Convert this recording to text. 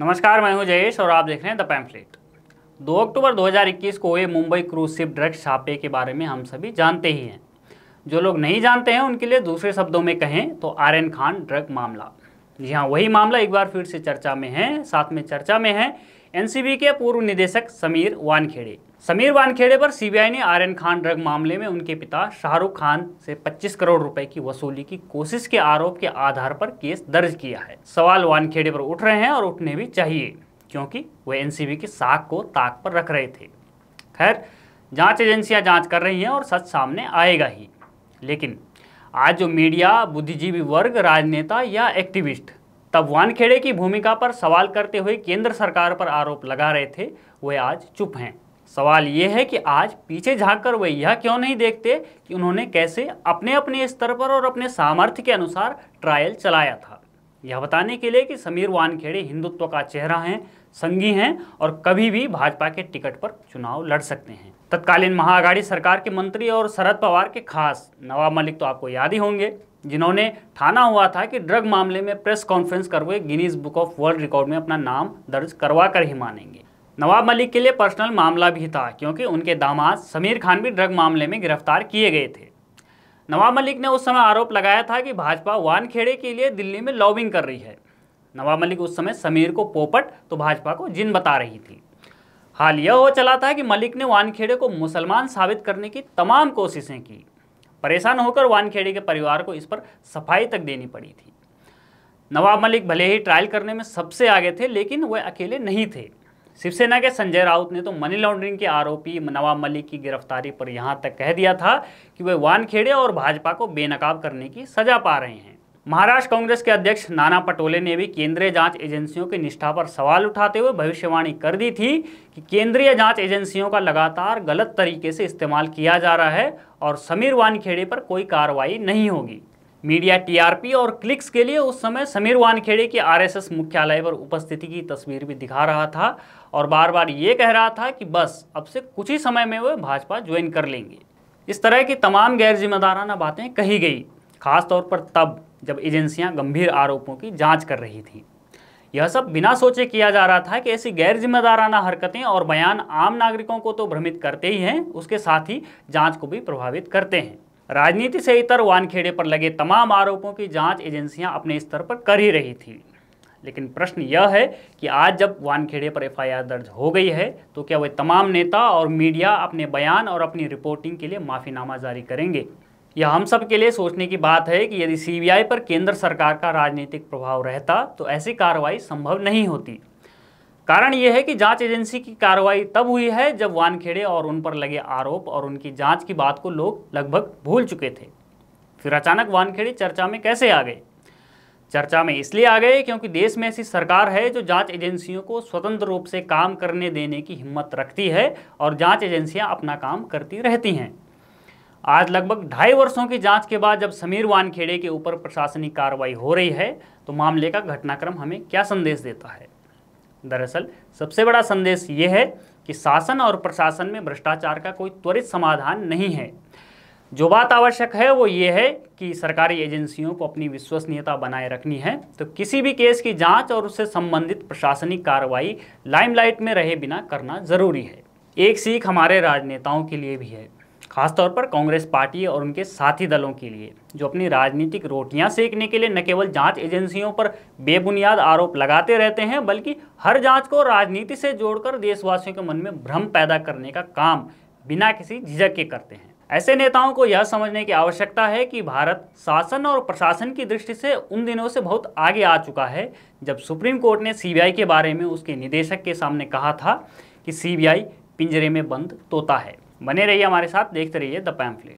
नमस्कार मैं हूं जयेश और आप देख रहे हैं द पैम्फलेट 2 अक्टूबर 2021 को ये मुंबई क्रूज शिप ड्रग्स छापे के बारे में हम सभी जानते ही हैं जो लोग नहीं जानते हैं उनके लिए दूसरे शब्दों में कहें तो आर एन खान ड्रग मामला जी हाँ वही मामला एक बार फिर से चर्चा में है साथ में चर्चा में है एनसीबी के पूर्व निदेशक समीर वानखेड़े समीर वानखेड़े पर सीबीआई ने आर्यन खान ड्रग मामले में उनके पिता शाहरुख खान से 25 करोड़ रुपए की वसूली की कोशिश के आरोप के आधार पर केस दर्ज किया है सवाल वानखेड़े पर उठ रहे हैं और उठने भी चाहिए क्योंकि वे एनसीबी की साख को ताक पर रख रहे थे खैर जांच एजेंसियां जांच कर रही हैं और सच सामने आएगा ही लेकिन आज जो मीडिया बुद्धिजीवी वर्ग राजनेता या एक्टिविस्ट तब वानखेड़े की भूमिका पर सवाल करते हुए केंद्र सरकार पर आरोप लगा रहे थे वे आज चुप हैं सवाल ये है कि आज पीछे कर वे यह क्यों नहीं देखते कि उन्होंने कैसे अपने अपने स्तर पर और अपने सामर्थ्य के अनुसार ट्रायल चलाया था यह बताने के लिए कि समीर वानखेड़े हिंदुत्व का चेहरा हैं संगी हैं और कभी भी भाजपा के टिकट पर चुनाव लड़ सकते हैं तत्कालीन महाअघाड़ी सरकार के मंत्री और शरद पवार के खास नवाब मलिक तो आपको याद ही होंगे जिन्होंने ठाना हुआ था कि ड्रग मामले में प्रेस कॉन्फ्रेंस करके Guinness book of world record में अपना नाम दर्ज करवा कर ही मानेंगे नवाब मलिक के लिए पर्सनल मामला भी था क्योंकि उनके दामाद समीर खान भी ड्रग मामले में गिरफ्तार किए गए थे नवाब मलिक ने उस समय आरोप लगाया था कि भाजपा वानखेड़े के लिए दिल्ली में लॉबिंग कर रही है नवाब मलिक उस समय समीर को पोपट तो भाजपा को जिन बता रही थी हाल यह हो चला था कि मलिक ने वानखेड़े को मुसलमान साबित करने की तमाम कोशिशें की परेशान होकर वानखेड़े के परिवार को इस पर सफाई तक देनी पड़ी थी नवाब मलिक भले ही ट्रायल करने में सबसे आगे थे लेकिन वह अकेले नहीं थे शिवसेना के संजय राउत ने तो मनी लॉन्ड्रिंग के आरोपी नवाब मलिक की गिरफ्तारी पर यहाँ तक कह दिया था कि वे वानखेड़े और भाजपा को बेनकाब करने की सजा पा रहे हैं महाराष्ट्र कांग्रेस के अध्यक्ष नाना पटोले ने भी केंद्रीय जांच एजेंसियों की निष्ठा पर सवाल उठाते हुए भविष्यवाणी कर दी थी कि केंद्रीय जांच एजेंसियों का लगातार गलत तरीके से इस्तेमाल किया जा रहा है और समीर वानखेड़े पर कोई कार्रवाई नहीं होगी मीडिया टीआरपी और क्लिक्स के लिए उस समय समीर वानखेड़े के आरएसएस मुख्यालय पर उपस्थिति की तस्वीर भी दिखा रहा था और बार बार ये कह रहा था कि बस अब से कुछ ही समय में वह भाजपा ज्वाइन कर लेंगे इस तरह की तमाम गैर जिम्मेदाराना बातें कही गई खासतौर पर तब जब एजेंसियाँ गंभीर आरोपों की जाँच कर रही थी यह सब बिना सोचे किया जा रहा था कि ऐसी गैर जिम्मेदाराना हरकतें और बयान आम नागरिकों को तो भ्रमित करते ही हैं उसके साथ ही जांच को भी प्रभावित करते हैं राजनीति से इतर वानखेड़े पर लगे तमाम आरोपों की जांच एजेंसियां अपने स्तर पर कर ही रही थी लेकिन प्रश्न यह है कि आज जब वानखेड़े पर एफआईआर दर्ज हो गई है तो क्या वे तमाम नेता और मीडिया अपने बयान और अपनी रिपोर्टिंग के लिए माफ़ीनामा जारी करेंगे यह हम सब के लिए सोचने की बात है कि यदि सीबीआई पर केंद्र सरकार का राजनीतिक प्रभाव रहता तो ऐसी कार्रवाई संभव नहीं होती कारण यह है कि जांच एजेंसी की कार्रवाई तब हुई है जब वानखेड़े और उन पर लगे आरोप और उनकी जांच की बात को लोग लगभग भूल चुके थे फिर अचानक वानखेड़े चर्चा में कैसे आ गए चर्चा में इसलिए आ गए क्योंकि देश में ऐसी सरकार है जो जांच एजेंसियों को स्वतंत्र रूप से काम करने देने की हिम्मत रखती है और जाँच एजेंसियाँ अपना काम करती रहती हैं आज लगभग ढाई वर्षों की जाँच के बाद जब समीर वानखेड़े के ऊपर प्रशासनिक कार्रवाई हो रही है तो मामले का घटनाक्रम हमें क्या संदेश देता है दरअसल सबसे बड़ा संदेश ये है कि शासन और प्रशासन में भ्रष्टाचार का कोई त्वरित समाधान नहीं है जो बात आवश्यक है वो ये है कि सरकारी एजेंसियों को अपनी विश्वसनीयता बनाए रखनी है तो किसी भी केस की जांच और उससे संबंधित प्रशासनिक कार्रवाई लाइमलाइट में रहे बिना करना जरूरी है एक सीख हमारे राजनेताओं के लिए भी है खासतौर पर कांग्रेस पार्टी और उनके साथी दलों के लिए जो अपनी राजनीतिक रोटियां सेकने के लिए न केवल जांच एजेंसियों पर बेबुनियाद आरोप लगाते रहते हैं बल्कि हर जांच को राजनीति से जोड़कर देशवासियों के मन में भ्रम पैदा करने का काम बिना किसी झिझक के करते हैं ऐसे नेताओं को यह समझने की आवश्यकता है कि भारत शासन और प्रशासन की दृष्टि से उन दिनों से बहुत आगे आ चुका है जब सुप्रीम कोर्ट ने सीबीआई के बारे में उसके निदेशक के सामने कहा था कि सीबीआई पिंजरे में बंद तोता है बने रहिए हमारे साथ देखते रहिए द पैम्फलेट